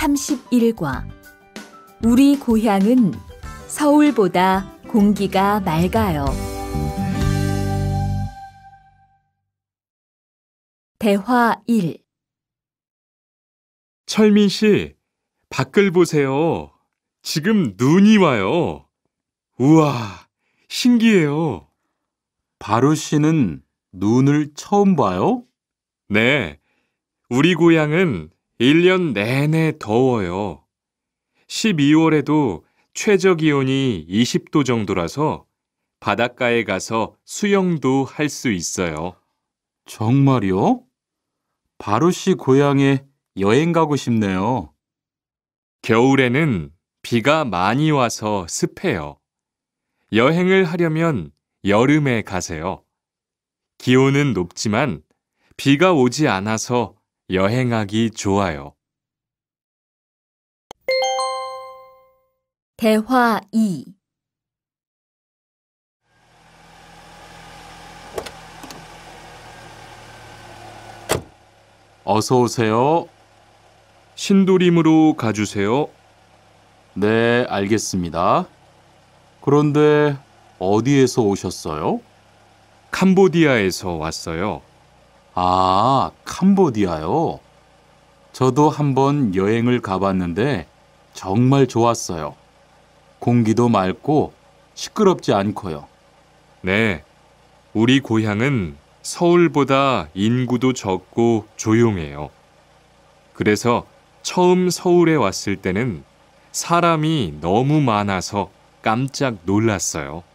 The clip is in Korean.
31과 우리 고향은 서울보다 공기가 맑아요. 대화 1 철민 씨, 밖을 보세요. 지금 눈이 와요. 우와, 신기해요. 바로 씨는 눈을 처음 봐요? 네. 우리 고향은 1년 내내 더워요. 12월에도 최저 기온이 20도 정도라서 바닷가에 가서 수영도 할 수 있어요. 정말요? 바로 씨 고향에 여행 가고 싶네요. 겨울에는 비가 많이 와서 습해요. 여행을 하려면 여름에 가세요. 기온은 높지만 비가 오지 않아서 여행하기 좋아요. 대화 2 어서 오세요. 신도림으로 가주세요. 네, 알겠습니다. 그런데 어디에서 오셨어요? 캄보디아에서 왔어요. 아, 캄보디아요. 저도 한번 여행을 가봤는데 정말 좋았어요. 공기도 맑고 시끄럽지 않고요. 네, 우리 고향은 서울보다 인구도 적고 조용해요. 그래서 처음 서울에 왔을 때는 사람이 너무 많아서 깜짝 놀랐어요.